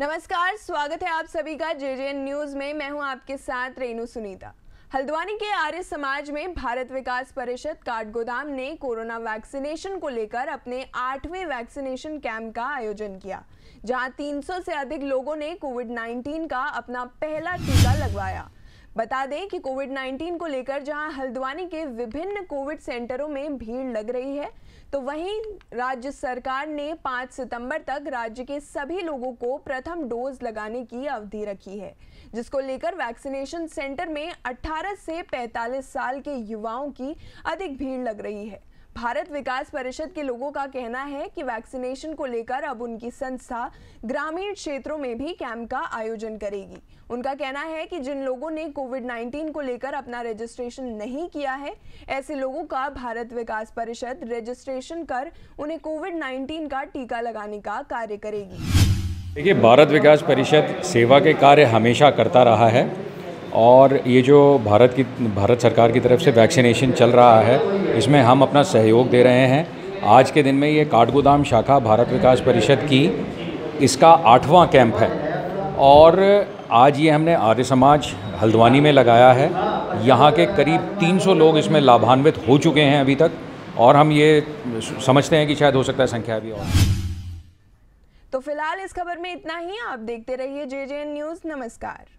नमस्कार स्वागत है आप सभी का जे जे न्यूज में मैं हूं आपके साथ रेणु सुनीता हल्द्वानी के आर्य समाज में भारत विकास परिषद काठगोदाम ने कोरोना वैक्सीनेशन को लेकर अपने आठवें वैक्सीनेशन कैंप का आयोजन किया जहां 300 से अधिक लोगों ने कोविड 19 का अपना पहला टीका लगवाया बता दें कि कोविड 19 को लेकर जहां हल्द्वानी के विभिन्न कोविड सेंटरों में भीड़ लग रही है तो वहीं राज्य सरकार ने 5 सितंबर तक राज्य के सभी लोगों को प्रथम डोज लगाने की अवधि रखी है जिसको लेकर वैक्सीनेशन सेंटर में 18 से 45 साल के युवाओं की अधिक भीड़ लग रही है भारत विकास परिषद के लोगों का कहना है कि वैक्सीनेशन को लेकर अब उनकी संस्था ग्रामीण क्षेत्रों में भी कैंप का आयोजन करेगी उनका कहना है कि जिन लोगों ने कोविड 19 को लेकर अपना रजिस्ट्रेशन नहीं किया है ऐसे लोगों का भारत विकास परिषद रजिस्ट्रेशन कर उन्हें कोविड 19 का टीका लगाने का कार्य करेगी देखिए भारत विकास परिषद सेवा के कार्य हमेशा करता रहा है और ये जो भारत की भारत सरकार की तरफ से वैक्सीनेशन चल रहा है इसमें हम अपना सहयोग दे रहे हैं आज के दिन में ये काठगोदाम शाखा भारत विकास परिषद की इसका आठवां कैंप है और आज ये हमने आर्य समाज हल्द्वानी में लगाया है यहाँ के करीब 300 लोग इसमें लाभान्वित हो चुके हैं अभी तक और हम ये समझते हैं कि शायद हो सकता है संख्या भी और तो फिलहाल इस खबर में इतना ही आप देखते रहिए जे जे न्यूज़ नमस्कार